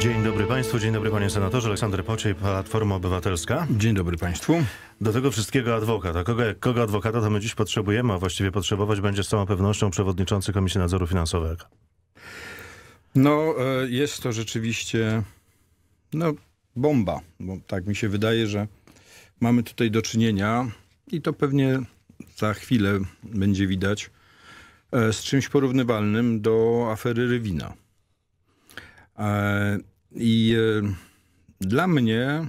Dzień dobry Państwu, dzień dobry Panie Senatorze. Aleksander Pociej, Platforma Obywatelska. Dzień dobry Państwu. Do tego wszystkiego adwokata, kogo, kogo adwokata to my dziś potrzebujemy, a właściwie potrzebować będzie z całą pewnością przewodniczący Komisji Nadzoru Finansowego. No, e, jest to rzeczywiście no, bomba, bo tak mi się wydaje, że mamy tutaj do czynienia i to pewnie za chwilę będzie widać, e, z czymś porównywalnym do afery Rywina. E, i y, dla mnie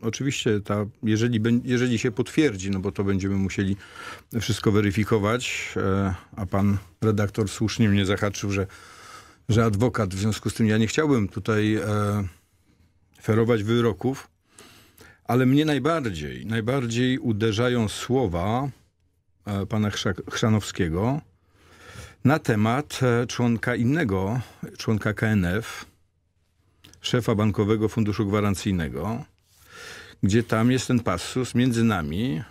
oczywiście ta, jeżeli, jeżeli się potwierdzi, no bo to będziemy musieli wszystko weryfikować, e, a pan redaktor słusznie mnie zahaczył, że, że adwokat, w związku z tym ja nie chciałbym tutaj e, ferować wyroków, ale mnie najbardziej, najbardziej uderzają słowa e, pana Chrzanowskiego na temat członka innego, członka KNF, szefa Bankowego Funduszu Gwarancyjnego, gdzie tam jest ten pasus między nami,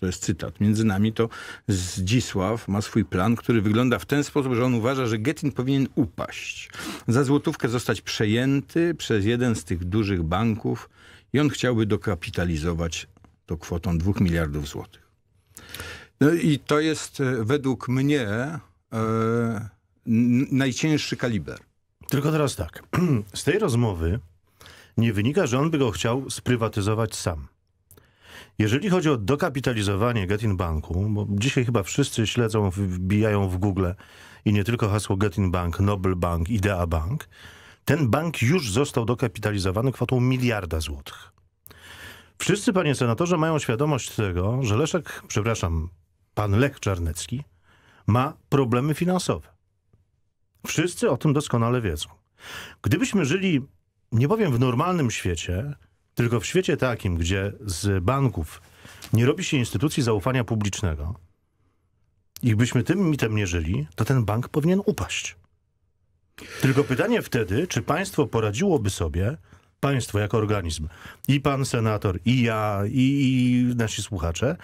to jest cytat, między nami to Zdzisław ma swój plan, który wygląda w ten sposób, że on uważa, że Getin powinien upaść. Za złotówkę zostać przejęty przez jeden z tych dużych banków i on chciałby dokapitalizować to kwotą 2 miliardów złotych. No i to jest e, według mnie e, najcięższy kaliber. Tylko teraz tak. Z tej rozmowy nie wynika, że on by go chciał sprywatyzować sam. Jeżeli chodzi o dokapitalizowanie Getin Banku, bo dzisiaj chyba wszyscy śledzą, wbijają w Google i nie tylko hasło Getin Bank, Nobel Bank, Idea Bank, ten bank już został dokapitalizowany kwotą miliarda złotych. Wszyscy, panie senatorze, mają świadomość tego, że Leszek, przepraszam, pan Lech Czarnecki ma problemy finansowe. Wszyscy o tym doskonale wiedzą. Gdybyśmy żyli, nie powiem w normalnym świecie, tylko w świecie takim, gdzie z banków nie robi się instytucji zaufania publicznego i byśmy tym mitem nie żyli, to ten bank powinien upaść. Tylko pytanie wtedy, czy państwo poradziłoby sobie, państwo jako organizm, i pan senator, i ja, i, i nasi słuchacze,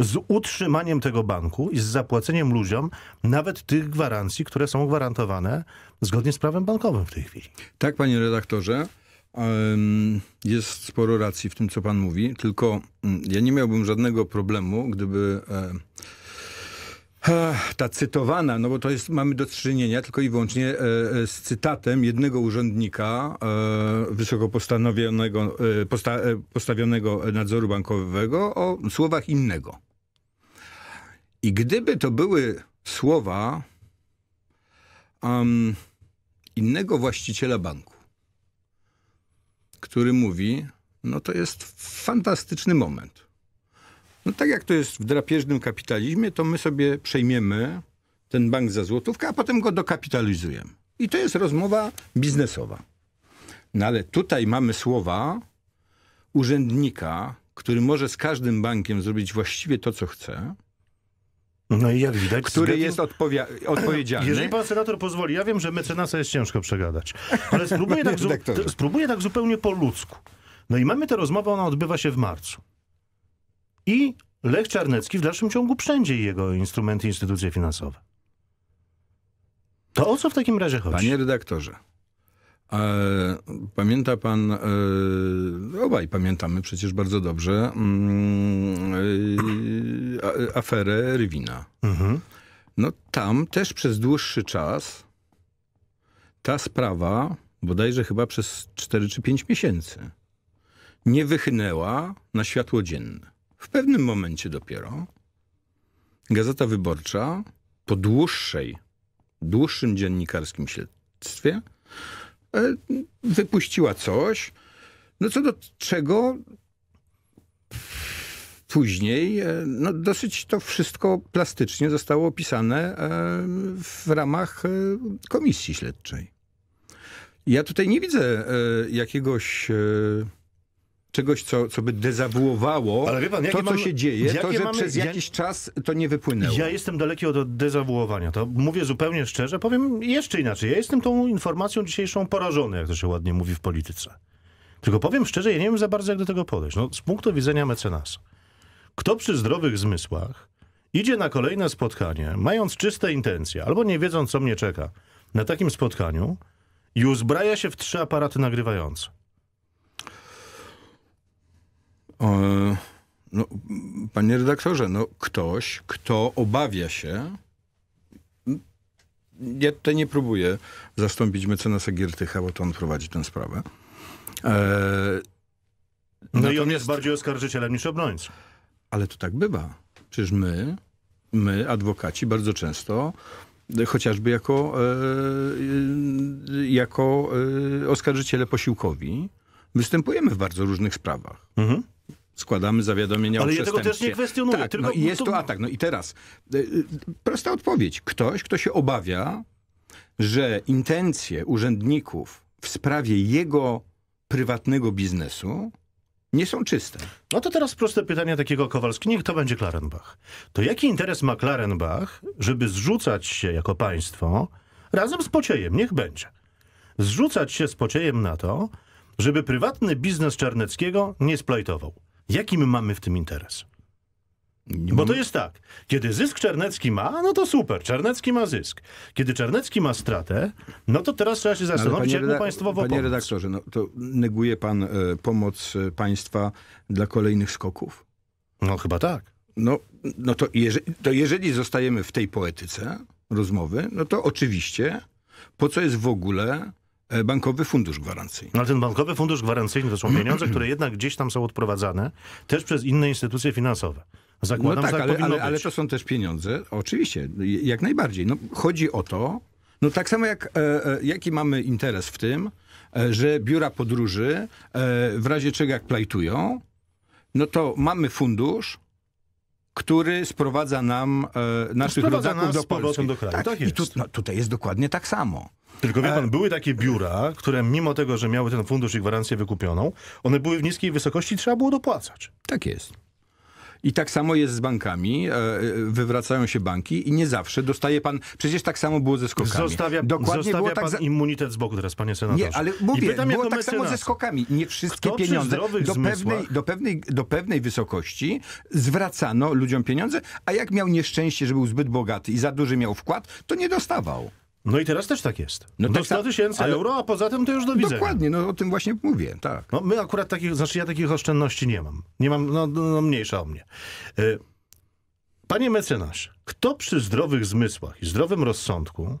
z utrzymaniem tego banku i z zapłaceniem ludziom nawet tych gwarancji, które są gwarantowane zgodnie z prawem bankowym w tej chwili. Tak, panie redaktorze. Jest sporo racji w tym, co pan mówi, tylko mm, ja nie miałbym żadnego problemu, gdyby e, e, ta cytowana, no bo to jest, mamy do czynienia tylko i wyłącznie e, z cytatem jednego urzędnika wysoko postawionego nadzoru bankowego o słowach innego. I gdyby to były słowa um, innego właściciela banku, który mówi, no to jest fantastyczny moment. No tak jak to jest w drapieżnym kapitalizmie, to my sobie przejmiemy ten bank za złotówkę, a potem go dokapitalizujemy. I to jest rozmowa biznesowa. No ale tutaj mamy słowa urzędnika, który może z każdym bankiem zrobić właściwie to, co chce, no i jak widać... Który jest odpowiedzialny. Jeżeli pan senator pozwoli, ja wiem, że mecenasa jest ciężko przegadać, ale spróbuję, tak, zu... spróbuję tak zupełnie po ludzku. No i mamy tę rozmowę, ona odbywa się w marcu. I Lech Czarnecki w dalszym ciągu wszędzie jego instrumenty, instytucje finansowe. To o co w takim razie chodzi? Panie redaktorze, e, pamięta pan, e, obaj pamiętamy przecież bardzo dobrze, mm, e, aferę Rywina. Mhm. No tam też przez dłuższy czas ta sprawa, bodajże chyba przez 4 czy 5 miesięcy, nie wychynęła na światło dzienne. W pewnym momencie dopiero Gazeta Wyborcza po dłuższej, dłuższym dziennikarskim śledztwie e, wypuściła coś, no co do czego później e, no, dosyć to wszystko plastycznie zostało opisane e, w ramach e, komisji śledczej. Ja tutaj nie widzę jakiegoś czegoś, co, co by dezawuowało Ale wie pan, to, co mam, się dzieje, to, że mamy, przez jakiś czas to nie wypłynęło. Ja jestem daleki od dezawuowania. To mówię zupełnie szczerze, powiem jeszcze inaczej. Ja jestem tą informacją dzisiejszą porażony, jak to się ładnie mówi w polityce. Tylko powiem szczerze, ja nie wiem za bardzo, jak do tego podejść. No, z punktu widzenia mecenasa. Kto przy zdrowych zmysłach idzie na kolejne spotkanie, mając czyste intencje, albo nie wiedząc, co mnie czeka, na takim spotkaniu i uzbraja się w trzy aparaty nagrywające? E, no, panie redaktorze, no ktoś, kto obawia się, ja tutaj nie próbuję zastąpić mecenasa Giertycha, bo to on prowadzi tę sprawę. E, no i on jest bardziej oskarżycielem niż obrońcą. Ale to tak bywa. Przecież my, my adwokaci bardzo często e, chociażby jako, e, e, jako oskarżyciele posiłkowi występujemy w bardzo różnych sprawach. Mhm składamy zawiadomienia Ale o przestępstwie. Ale ja tego też nie kwestionuję. Tak, tylko, no jest to... to atak. No i teraz prosta odpowiedź. Ktoś, kto się obawia, że intencje urzędników w sprawie jego prywatnego biznesu nie są czyste. No to teraz proste pytanie takiego Kowalskiego, Niech to będzie Klarenbach? To jaki interes ma Klarenbach, żeby zrzucać się jako państwo razem z pociejem, niech będzie, zrzucać się z pociejem na to, żeby prywatny biznes Czarneckiego nie splajtował? Jaki my mamy w tym interes? Bo to jest tak, kiedy zysk Czernecki ma, no to super, Czernecki ma zysk. Kiedy Czernecki ma stratę, no to teraz trzeba się zastanowić, jak mu państwowo Panie redaktorze, no to neguje pan e, pomoc e, państwa dla kolejnych skoków? No chyba tak. No, no to, jeże, to jeżeli zostajemy w tej poetyce rozmowy, no to oczywiście po co jest w ogóle e, Bankowy Fundusz Gwarancyjny. No ale ten Bankowy Fundusz Gwarancyjny to są pieniądze, które jednak gdzieś tam są odprowadzane też przez inne instytucje finansowe. Zakładam, no tak, tak, ale, ale, ale, to są też pieniądze. Oczywiście, jak najbardziej. No, chodzi o to, no tak samo jak e, e, jaki mamy interes w tym, e, że biura podróży e, w razie czego jak plajtują, no to mamy fundusz, który sprowadza nam e, naszych sprowadza rodaków do Polski. Do kraju. Tak, tak jest. I tu, no, tutaj jest dokładnie tak samo. Tylko wie e, pan, były takie biura, które mimo tego, że miały ten fundusz i gwarancję wykupioną, one były w niskiej wysokości, trzeba było dopłacać. Tak jest. I tak samo jest z bankami. E, e, wywracają się banki i nie zawsze dostaje pan... Przecież tak samo było ze skokami. Zostawia, Dokładnie zostawia było tak pan tak za... immunitet z boku teraz, panie senatorze. Nie, ale mówię, pytam, było tak samo ze skokami. Nie wszystkie Kto pieniądze do pewnej, do, pewnej, do pewnej wysokości zwracano ludziom pieniądze, a jak miał nieszczęście, że był zbyt bogaty i za duży miał wkład, to nie dostawał. No i teraz też tak jest. No do tak 100 tak, tysięcy ale... euro, a poza tym to już do widzenia. Dokładnie, no o tym właśnie mówię, tak. No my akurat takich, znaczy ja takich oszczędności nie mam. Nie mam, no, no, no mniejsza o mnie. E, panie mecenasie, kto przy zdrowych zmysłach i zdrowym rozsądku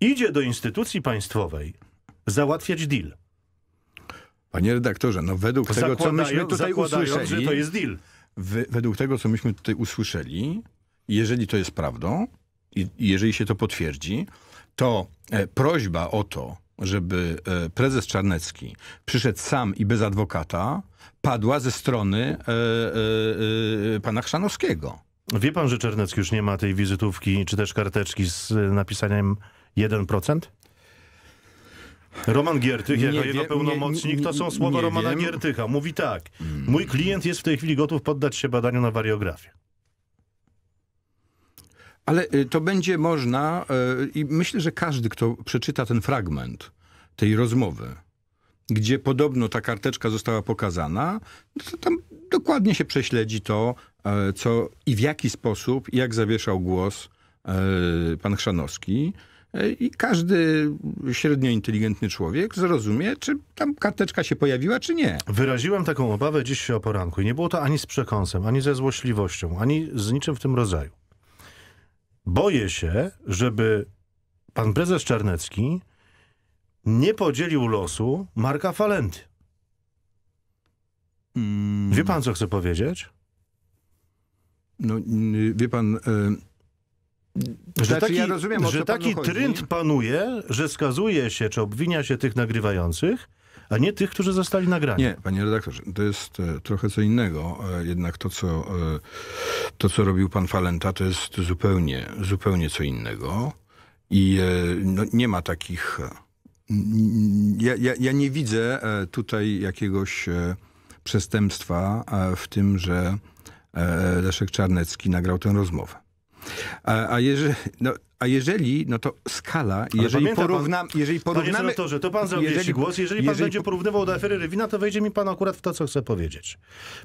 idzie do instytucji państwowej załatwiać deal? Panie redaktorze, no według tego, co myśmy tutaj usłyszeli... to jest deal. W, według tego, co myśmy tutaj usłyszeli, jeżeli to jest prawdą, jeżeli się to potwierdzi, to e, prośba o to, żeby e, prezes Czarnecki przyszedł sam i bez adwokata, padła ze strony e, pana Chrzanowskiego. Wie pan, że Czarnecki już nie ma tej wizytówki czy też karteczki z napisaniem 1%? Roman Giertych, jako jego wie, pełnomocnik, nie, to są słowa Romana wiem. Giertycha. Mówi tak, hmm. mój klient jest w tej chwili gotów poddać się badaniu na wariografię. Ale y, to będzie można y, i myślę, że każdy, kto przeczyta ten fragment tej rozmowy, gdzie podobno ta karteczka została pokazana, no to tam dokładnie się prześledzi to, e, co i w jaki sposób, jak zawieszał głos e, pan Chrzanowski. E, I każdy średnio inteligentny człowiek zrozumie, czy tam karteczka się pojawiła, czy nie. Wyraziłem taką obawę dziś o poranku i nie było to ani z przekąsem, ani ze złośliwością, ani z niczym w tym rodzaju boję się, żeby pan prezes Czarnecki nie podzielił losu Marka Falenty. Mm. Wie pan, co chcę powiedzieć? No, y, wie pan... Y że znaczy, taki, ja rozumiem, że taki trend panuje, że skazuje się czy obwinia się tych nagrywających, a nie tych, którzy zostali nagrani. Nie, panie redaktorze, to jest e, trochę co innego. E, jednak to, co, e, to, co robił pan Falenta, to jest zupełnie, zupełnie co innego. I no, nie ma takich... Ja, ja, ja nie widzę tutaj jakiegoś przestępstwa w tym, że Leszek Czarnecki nagrał tę rozmowę. A, a jeżeli, no, a jeżeli, no to skala, Ale jeżeli, pan, jeżeli porównamy... Panie senatorze, to pan zabierze jeżeli, głos. Jeżeli pan jeżeli, będzie porównywał do afery Rywina, to wejdzie mi pan akurat w to, co chcę powiedzieć.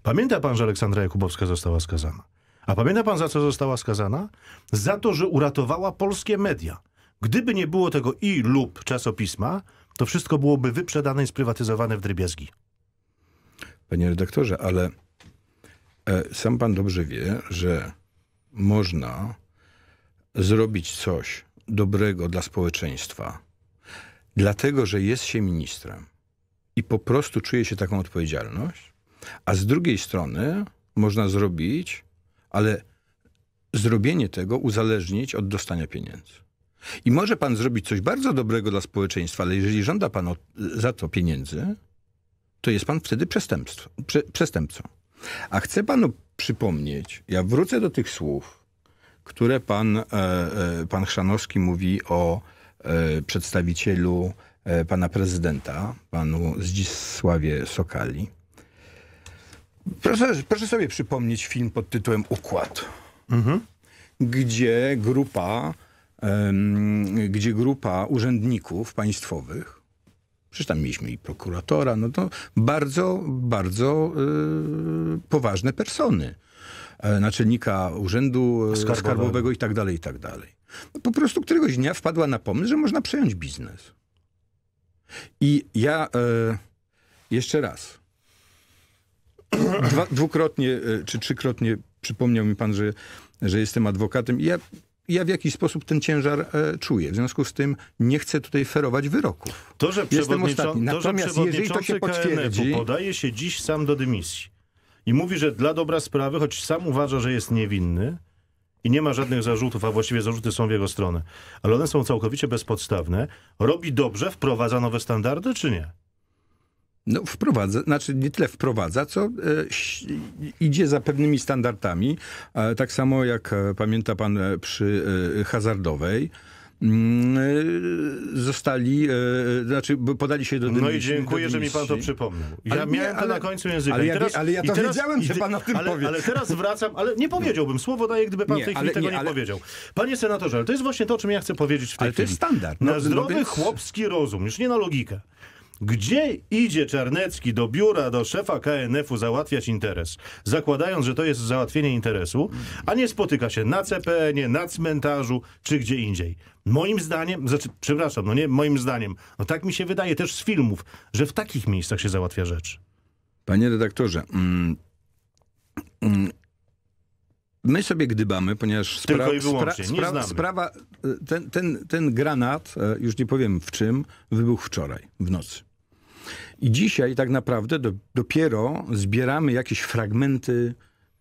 Pamięta pan, że Aleksandra Jakubowska została skazana? A pamięta pan, za co została skazana? Za to, że uratowała polskie media. Gdyby nie było tego i lub czasopisma, to wszystko byłoby wyprzedane i sprywatyzowane w drobiazgi. Panie redaktorze, ale e, sam pan dobrze wie, że można zrobić coś dobrego dla społeczeństwa, dlatego że jest się ministrem i po prostu czuje się taką odpowiedzialność, a z drugiej strony można zrobić, ale zrobienie tego uzależnić od dostania pieniędzy. I może pan zrobić coś bardzo dobrego dla społeczeństwa, ale jeżeli żąda pan za to pieniędzy, to jest pan wtedy przestępstw, prze, przestępcą. A chcę panu przypomnieć, ja wrócę do tych słów, które pan, e, e, pan Chrzanowski mówi o e, przedstawicielu pana prezydenta, panu Zdzisławie Sokali. Proszę, proszę sobie przypomnieć film pod tytułem Układ, mhm. gdzie grupa gdzie grupa urzędników państwowych, przecież tam mieliśmy i prokuratora, no to bardzo, bardzo yy, poważne persony. E, naczelnika urzędu e, skarbowego, skarbowego i tak dalej, i tak dalej. po prostu któregoś dnia wpadła na pomysł, że można przejąć biznes. I ja e, jeszcze raz, dwa, dwukrotnie e, czy trzykrotnie przypomniał mi pan, że, że jestem adwokatem i ja, ja w jakiś sposób ten ciężar e, czuję. W związku z tym nie chcę tutaj ferować wyroków. To, że, przewodniczą... Natomiast to, że przewodniczący jeżeli to się potwierdzi... podaje się dziś sam do dymisji i mówi, że dla dobra sprawy, choć sam uważa, że jest niewinny i nie ma żadnych zarzutów, a właściwie zarzuty są w jego stronę, ale one są całkowicie bezpodstawne, robi dobrze, wprowadza nowe standardy, czy nie? No, wprowadza, znaczy nie tyle wprowadza, co e, idzie za pewnymi standardami. E, tak samo jak e, pamięta pan e, przy e, hazardowej, Mm, y, zostali, y, y, znaczy podali się do dymisji. No i dziękuję, że mi pan to przypomniał. Ja ale miałem nie, ale, to na końcu języka. Ale, ja, teraz, ale ja to teraz, wiedziałem, że pan o tym ale, powie. Ale teraz wracam, ale nie powiedziałbym. Słowo daję, gdyby pan nie, w tej chwili tego nie, nie powiedział. Panie senatorze, ale to jest właśnie to, o czym ja chcę powiedzieć w tej ale chwili. to jest standard. No, na no, no zdrowy no, więc... chłopski rozum, już nie na logikę. Gdzie idzie Czarnecki do biura, do szefa KNF-u załatwiać interes, zakładając, że to jest załatwienie interesu, a nie spotyka się na CPN-ie, na cmentarzu czy gdzie indziej? Moim zdaniem, znaczy, przepraszam, no nie, moim zdaniem, no tak mi się wydaje też z filmów, że w takich miejscach się załatwia rzeczy. Panie redaktorze, mm, My sobie gdybamy, ponieważ spra spra spra sprawa, y, ten, ten, ten granat, y, już nie powiem w czym, wybuchł wczoraj, w nocy. I dzisiaj tak naprawdę do, dopiero zbieramy jakieś fragmenty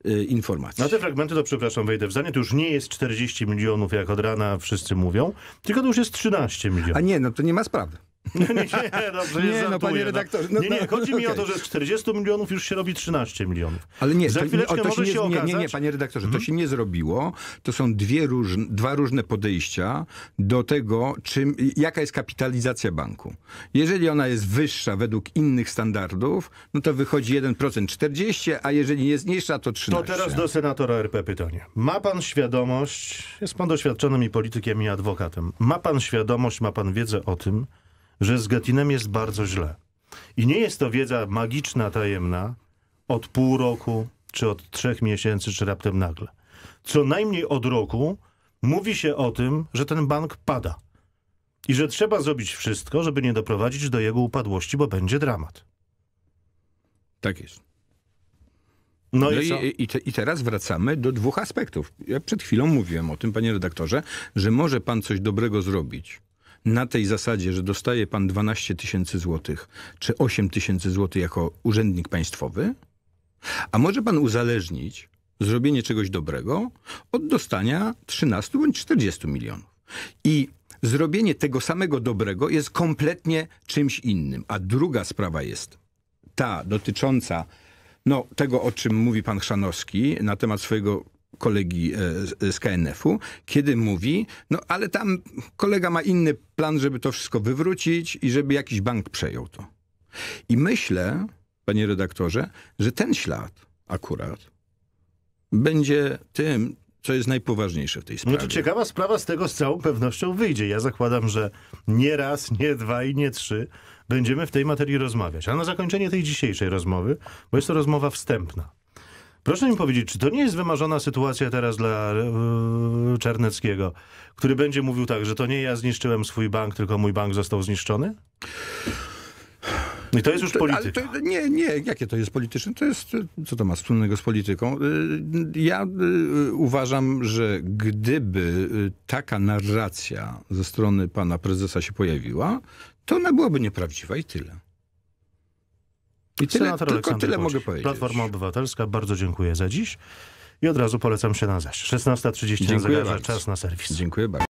y, informacji. Na no te fragmenty, to przepraszam, wejdę w zdanie, to już nie jest 40 milionów, jak od rana wszyscy mówią, tylko to już jest 13 milionów. A nie, no to nie ma sprawy. No nie, nie, dobrze, nie, nie no, panie no. redaktorze. No, nie, nie, no, chodzi no, mi okay. o to, że z 40 milionów już się robi 13 milionów. Ale nie, Za to, chwileczkę to, to może się, nie, okazać... Nie, nie, panie redaktorze, hmm? to mhm. się nie zrobiło. To są dwie dwa różne podejścia do tego, czym, jaka jest kapitalizacja banku. Jeżeli ona jest wyższa według innych standardów, no to wychodzi 1% 40, a jeżeli jest niższa, to 13%. To teraz do senatora RP pytanie. Ma pan świadomość, jest pan doświadczonym i politykiem i adwokatem, ma pan świadomość, ma pan wiedzę o tym, że z Gatinem jest bardzo źle. I nie jest to wiedza magiczna, tajemna od pół roku, czy od trzech miesięcy, czy raptem nagle. Co najmniej od roku mówi się o tym, że ten bank pada. I że trzeba zrobić wszystko, żeby nie doprowadzić do jego upadłości, bo będzie dramat. Tak jest. No, no i, i, te, i, teraz wracamy do dwóch aspektów. Ja przed chwilą mówiłem o tym, panie redaktorze, że może pan coś dobrego zrobić na tej zasadzie, że dostaje pan 12 tysięcy złotych czy 8 tysięcy złotych jako urzędnik państwowy, a może pan uzależnić zrobienie czegoś dobrego od dostania 13 bądź 40 milionów. I zrobienie tego samego dobrego jest kompletnie czymś innym. A druga sprawa jest ta dotycząca no, tego, o czym mówi pan Chrzanowski na temat swojego kolegi e, z KNF-u, kiedy mówi, no ale tam kolega ma inny plan, żeby to wszystko wywrócić i żeby jakiś bank przejął to. I myślę, panie redaktorze, że ten ślad akurat będzie tym, co jest najpoważniejsze w tej sprawie. No to ciekawa sprawa z tego z całą pewnością wyjdzie. Ja zakładam, że nie raz, nie dwa i nie trzy będziemy w tej materii rozmawiać. A na zakończenie tej dzisiejszej rozmowy, bo jest to rozmowa wstępna. Proszę mi powiedzieć, czy to nie jest wymarzona sytuacja teraz dla yy, Czarneckiego, który będzie mówił tak, że to nie ja zniszczyłem swój bank, tylko mój bank został zniszczony? I to jest już polityka. To, nie, nie. Jakie to jest polityczne? To jest, co to ma wspólnego z polityką? E, ja e, uważam, że gdyby taka narracja ze strony pana prezesa się pojawiła, to ona byłaby nieprawdziwa i tyle. I tyle, Senator tylko Aleksander tyle mogę powiedzieć. Platforma Obywatelska, bardzo dziękuję za dziś i od razu polecam się na zaś. 16.30 na zegarze, czas na serwis. Dziękuję bardzo.